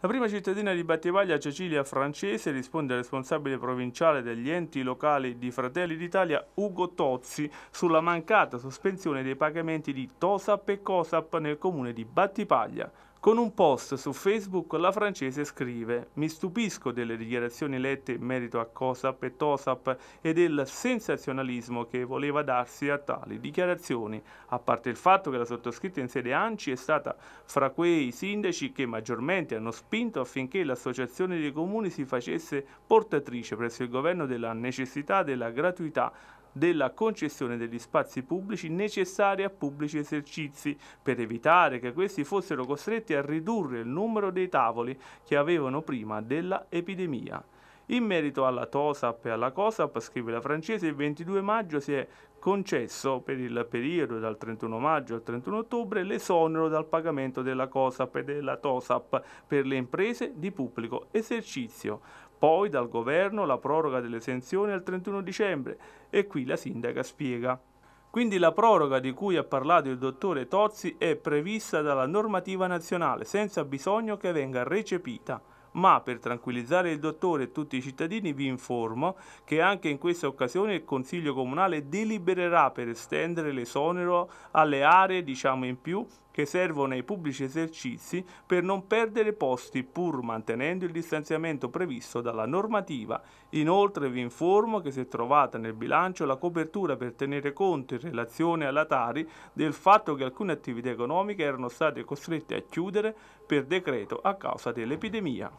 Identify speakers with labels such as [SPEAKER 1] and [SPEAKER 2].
[SPEAKER 1] La prima cittadina di Battipaglia, Cecilia Francese, risponde al responsabile provinciale degli enti locali di Fratelli d'Italia, Ugo Tozzi, sulla mancata sospensione dei pagamenti di TOSAP e COSAP nel comune di Battipaglia. Con un post su Facebook la francese scrive «Mi stupisco delle dichiarazioni lette in merito a COSAP e TOSAP e del sensazionalismo che voleva darsi a tali dichiarazioni, a parte il fatto che la sottoscritta in sede ANCI è stata fra quei sindaci che maggiormente hanno spinto affinché l'associazione dei comuni si facesse portatrice presso il governo della necessità della gratuità della concessione degli spazi pubblici necessari a pubblici esercizi per evitare che questi fossero costretti a ridurre il numero dei tavoli che avevano prima della epidemia. In merito alla TOSAP e alla COSAP, scrive la francese, il 22 maggio si è concesso per il periodo dal 31 maggio al 31 ottobre l'esonero dal pagamento della COSAP e della TOSAP per le imprese di pubblico esercizio. Poi dal governo la proroga dell'esenzione al 31 dicembre e qui la sindaca spiega. Quindi la proroga di cui ha parlato il dottore Tozzi è prevista dalla normativa nazionale senza bisogno che venga recepita ma per tranquillizzare il dottore e tutti i cittadini vi informo che anche in questa occasione il Consiglio Comunale delibererà per estendere l'esonero alle aree diciamo in più che servono ai pubblici esercizi per non perdere posti pur mantenendo il distanziamento previsto dalla normativa. Inoltre vi informo che si è trovata nel bilancio la copertura per tenere conto in relazione alla Tari del fatto che alcune attività economiche erano state costrette a chiudere per decreto a causa dell'epidemia.